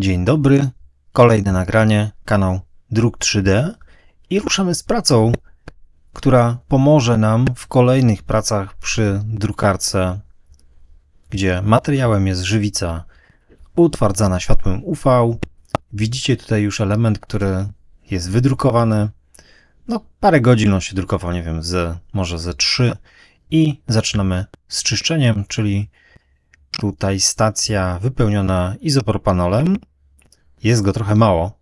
Dzień dobry, kolejne nagranie, kanał Druk 3D i ruszamy z pracą, która pomoże nam w kolejnych pracach przy drukarce, gdzie materiałem jest żywica utwardzana światłem UV. Widzicie tutaj już element, który jest wydrukowany. No, parę godzin on się drukował, nie wiem, ze, może ze 3 i zaczynamy z czyszczeniem, czyli tutaj stacja wypełniona izopropanolem. Jest go trochę mało.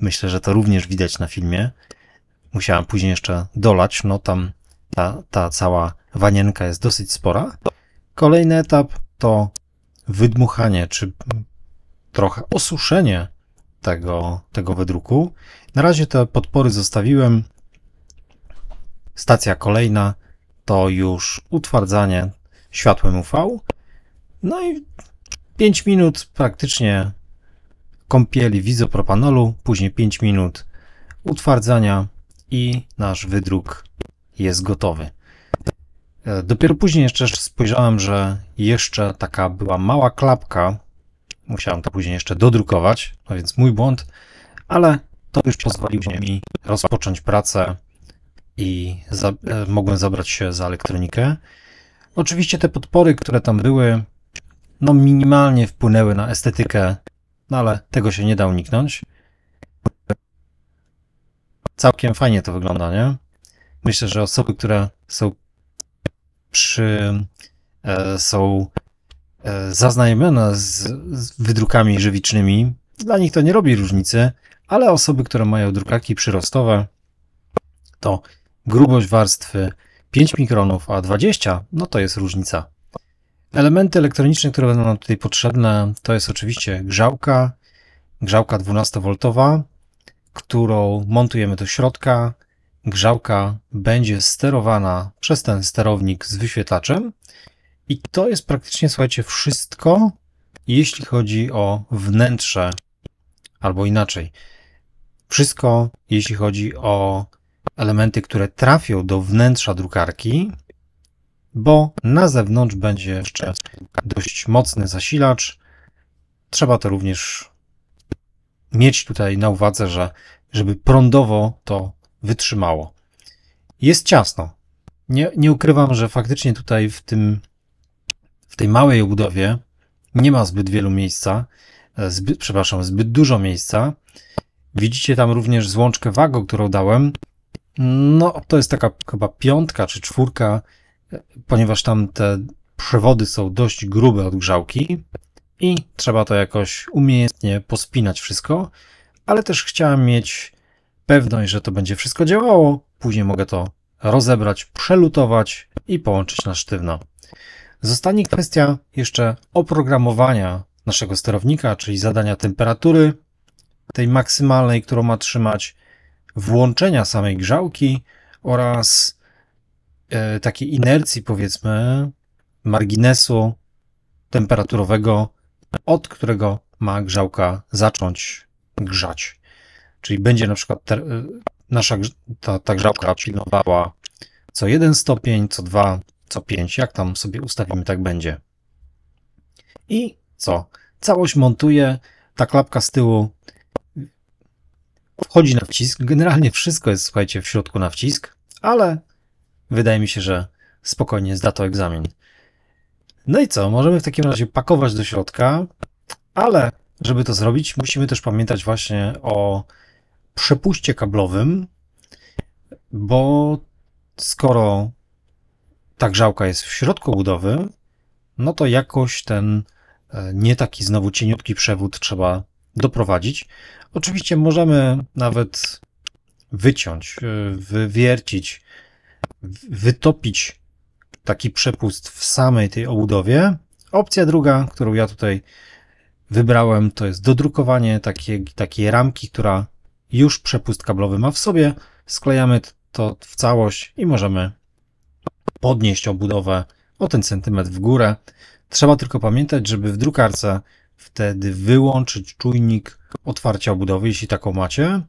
Myślę, że to również widać na filmie. Musiałem później jeszcze dolać, no tam ta, ta cała wanienka jest dosyć spora. Kolejny etap to wydmuchanie, czy trochę osuszenie tego, tego wydruku. Na razie te podpory zostawiłem. Stacja kolejna to już utwardzanie światłem UV. No i 5 minut praktycznie kąpieli w izopropanolu, później 5 minut utwardzania i nasz wydruk jest gotowy. E, dopiero później jeszcze spojrzałem, że jeszcze taka była mała klapka. Musiałem to później jeszcze dodrukować, no więc mój błąd, ale to już pozwoliło mi rozpocząć pracę i za, e, mogłem zabrać się za elektronikę. Oczywiście te podpory, które tam były, no minimalnie wpłynęły na estetykę no ale tego się nie da uniknąć. Całkiem fajnie to wygląda, nie? Myślę, że osoby, które są przy, e, są e, zaznajomione z, z wydrukami żywicznymi, dla nich to nie robi różnicy, ale osoby, które mają drukarki przyrostowe, to grubość warstwy 5 mikronów, a 20, no to jest różnica. Elementy elektroniczne, które będą nam tutaj potrzebne, to jest oczywiście grzałka, grzałka 12V, którą montujemy do środka. Grzałka będzie sterowana przez ten sterownik z wyświetlaczem. I to jest praktycznie, słuchajcie, wszystko, jeśli chodzi o wnętrze, albo inaczej, wszystko, jeśli chodzi o elementy, które trafią do wnętrza drukarki, bo na zewnątrz będzie jeszcze dość mocny zasilacz. Trzeba to również mieć tutaj na uwadze, że żeby prądowo to wytrzymało. Jest ciasno. Nie, nie ukrywam, że faktycznie tutaj w tym w tej małej budowie nie ma zbyt wielu miejsca, zbyt, przepraszam, zbyt dużo miejsca. Widzicie tam również złączkę wago, którą dałem. No, to jest taka chyba piątka czy czwórka ponieważ tam te przewody są dość grube od grzałki i trzeba to jakoś umiejętnie pospinać wszystko, ale też chciałem mieć pewność, że to będzie wszystko działało. Później mogę to rozebrać, przelutować i połączyć na sztywno. Zostanie kwestia jeszcze oprogramowania naszego sterownika, czyli zadania temperatury, tej maksymalnej, którą ma trzymać, włączenia samej grzałki oraz E, takiej inercji, powiedzmy, marginesu temperaturowego, od którego ma grzałka zacząć grzać. Czyli będzie na przykład ter, e, nasza ta, ta grzałka pilnowała co jeden stopień, co dwa, co pięć. Jak tam sobie ustawimy, tak będzie. I co? Całość montuje, ta klapka z tyłu wchodzi na wcisk. Generalnie wszystko jest, słuchajcie, w środku na wcisk, ale wydaje mi się, że spokojnie zda to egzamin. No i co? Możemy w takim razie pakować do środka, ale żeby to zrobić, musimy też pamiętać właśnie o przepuście kablowym, bo skoro ta grzałka jest w środku budowy, no to jakoś ten e, nie taki znowu cieniutki przewód trzeba doprowadzić. Oczywiście możemy nawet wyciąć, e, wywiercić wytopić taki przepust w samej tej obudowie. Opcja druga, którą ja tutaj wybrałem, to jest dodrukowanie takiej, takiej ramki, która już przepust kablowy ma w sobie. Sklejamy to w całość i możemy podnieść obudowę o ten centymetr w górę. Trzeba tylko pamiętać, żeby w drukarce wtedy wyłączyć czujnik otwarcia obudowy, jeśli taką macie,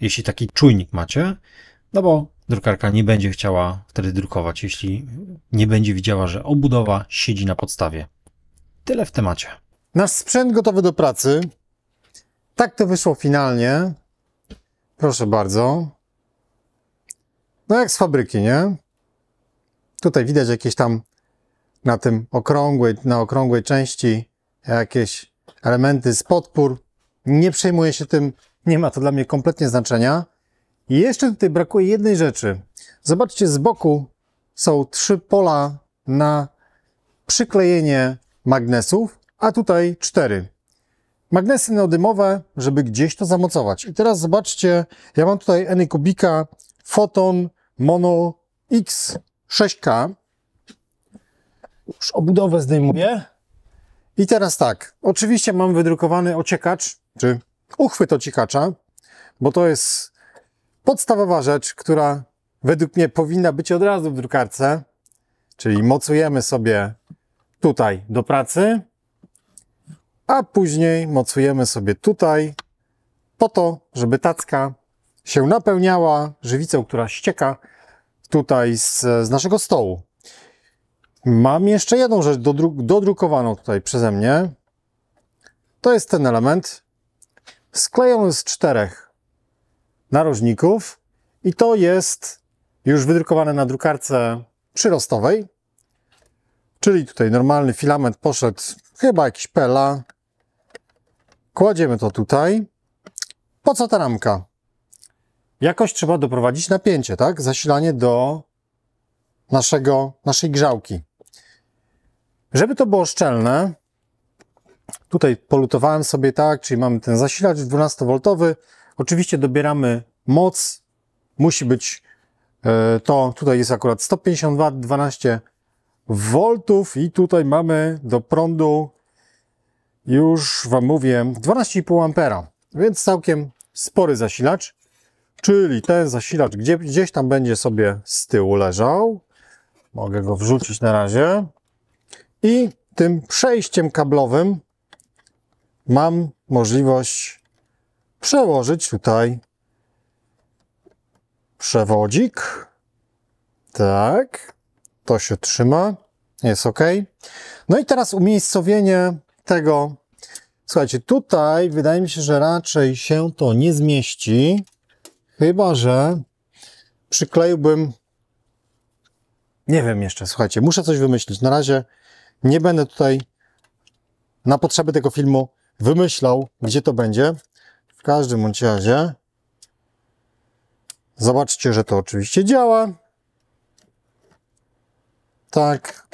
jeśli taki czujnik macie, no bo drukarka nie będzie chciała wtedy drukować, jeśli nie będzie widziała, że obudowa siedzi na podstawie. Tyle w temacie. Nasz sprzęt gotowy do pracy. Tak to wyszło finalnie. Proszę bardzo. No jak z fabryki, nie? Tutaj widać jakieś tam na tym okrągłej, na okrągłej części jakieś elementy z podpór. Nie przejmuję się tym, nie ma to dla mnie kompletnie znaczenia. I jeszcze tutaj brakuje jednej rzeczy. Zobaczcie, z boku są trzy pola na przyklejenie magnesów, a tutaj cztery. Magnesy neodymowe, żeby gdzieś to zamocować. I teraz zobaczcie, ja mam tutaj Enikubika Photon Mono X6K. Już obudowę zdejmuję. I teraz tak, oczywiście mam wydrukowany ociekacz, czy uchwyt ociekacza, bo to jest Podstawowa rzecz, która według mnie powinna być od razu w drukarce, czyli mocujemy sobie tutaj do pracy, a później mocujemy sobie tutaj po to, żeby tacka się napełniała żywicą, która ścieka tutaj z, z naszego stołu. Mam jeszcze jedną rzecz dodru dodrukowaną tutaj przeze mnie. To jest ten element. Sklejony z czterech narożników i to jest już wydrukowane na drukarce przyrostowej, czyli tutaj normalny filament poszedł, chyba jakiś pela. Kładziemy to tutaj. Po co ta ramka? Jakoś trzeba doprowadzić napięcie, tak? Zasilanie do naszego, naszej grzałki. Żeby to było szczelne, tutaj polutowałem sobie tak, czyli mamy ten zasilacz 12V, Oczywiście dobieramy moc, musi być e, to, tutaj jest akurat 150 W, 12 V i tutaj mamy do prądu, już Wam mówię, 12,5 ampera. więc całkiem spory zasilacz, czyli ten zasilacz gdzie, gdzieś tam będzie sobie z tyłu leżał, mogę go wrzucić na razie i tym przejściem kablowym mam możliwość przełożyć tutaj przewodzik. Tak, to się trzyma, jest ok. No i teraz umiejscowienie tego. Słuchajcie, tutaj wydaje mi się, że raczej się to nie zmieści, chyba że przykleiłbym. Nie wiem jeszcze, słuchajcie, muszę coś wymyślić. Na razie nie będę tutaj na potrzeby tego filmu wymyślał, gdzie to będzie każdym bądź razie zobaczcie, że to oczywiście działa. Tak.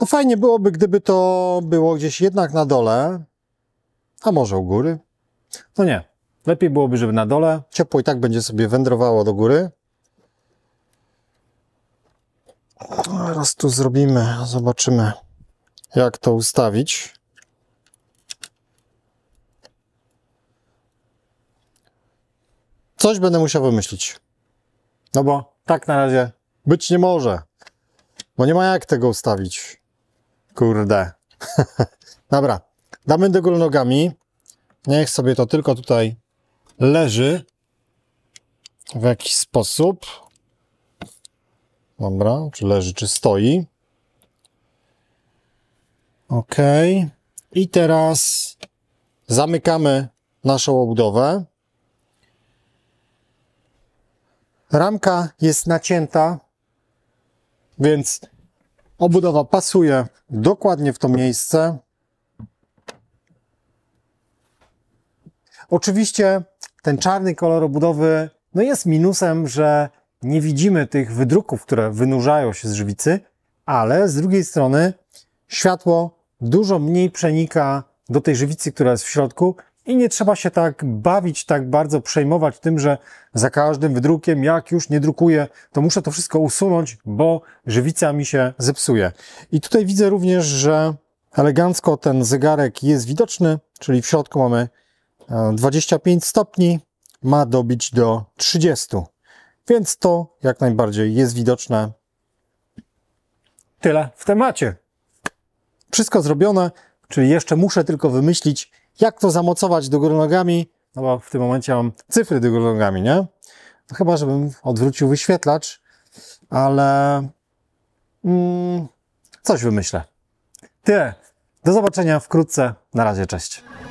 No fajnie byłoby, gdyby to było gdzieś jednak na dole, a może u góry. No nie, lepiej byłoby, żeby na dole. Ciepło i tak będzie sobie wędrowało do góry. No, raz tu zrobimy, zobaczymy jak to ustawić. Coś będę musiał wymyślić. No bo tak na razie być nie może. Bo nie ma jak tego ustawić. Kurde. Dobra, damy do góry nogami. Niech sobie to tylko tutaj leży w jakiś sposób. Dobra, czy leży, czy stoi. Ok. I teraz zamykamy naszą obudowę. Ramka jest nacięta, więc obudowa pasuje dokładnie w to miejsce. Oczywiście ten czarny kolor obudowy no jest minusem, że nie widzimy tych wydruków, które wynurzają się z żywicy, ale z drugiej strony światło dużo mniej przenika do tej żywicy, która jest w środku, i nie trzeba się tak bawić, tak bardzo przejmować tym, że za każdym wydrukiem, jak już nie drukuję, to muszę to wszystko usunąć, bo żywica mi się zepsuje. I tutaj widzę również, że elegancko ten zegarek jest widoczny, czyli w środku mamy 25 e, stopni, ma dobić do 30. Więc to jak najbardziej jest widoczne. Tyle w temacie. Wszystko zrobione, czyli jeszcze muszę tylko wymyślić, jak to zamocować do góry nogami? No bo w tym momencie mam cyfry do góry nogami, nie? No chyba, żebym odwrócił wyświetlacz, ale mm, coś wymyślę. Tyle. Do zobaczenia wkrótce. Na razie, cześć.